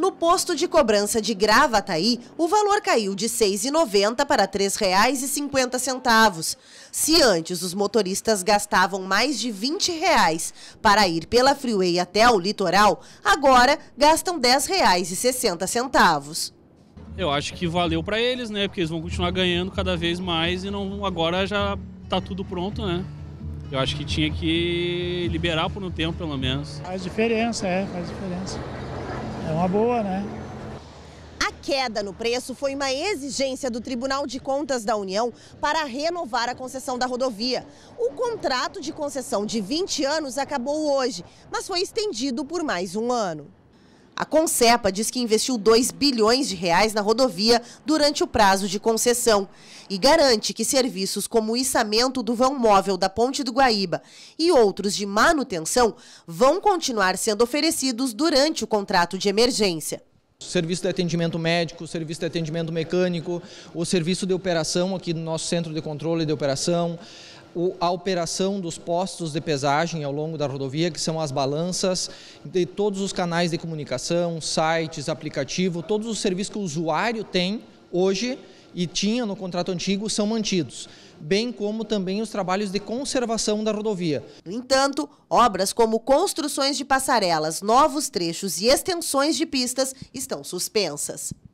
No posto de cobrança de Gravataí, o valor caiu de R$ 6,90 para R$ 3,50. Se antes os motoristas gastavam mais de R$ 20 reais para ir pela freeway até o litoral, agora gastam R$ 10,60. Eu acho que valeu para eles, né? Porque eles vão continuar ganhando cada vez mais e não agora já tá tudo pronto, né? Eu acho que tinha que liberar por um tempo, pelo menos. Faz diferença, é, faz diferença. É uma boa, né? A queda no preço foi uma exigência do Tribunal de Contas da União para renovar a concessão da rodovia. O contrato de concessão de 20 anos acabou hoje, mas foi estendido por mais um ano. A Concepa diz que investiu 2 bilhões de reais na rodovia durante o prazo de concessão e garante que serviços como o içamento do vão móvel da Ponte do Guaíba e outros de manutenção vão continuar sendo oferecidos durante o contrato de emergência. serviço de atendimento médico, serviço de atendimento mecânico, o serviço de operação aqui no nosso centro de controle de operação, a operação dos postos de pesagem ao longo da rodovia, que são as balanças, de todos os canais de comunicação, sites, aplicativo, todos os serviços que o usuário tem hoje e tinha no contrato antigo são mantidos, bem como também os trabalhos de conservação da rodovia. No entanto, obras como construções de passarelas, novos trechos e extensões de pistas estão suspensas.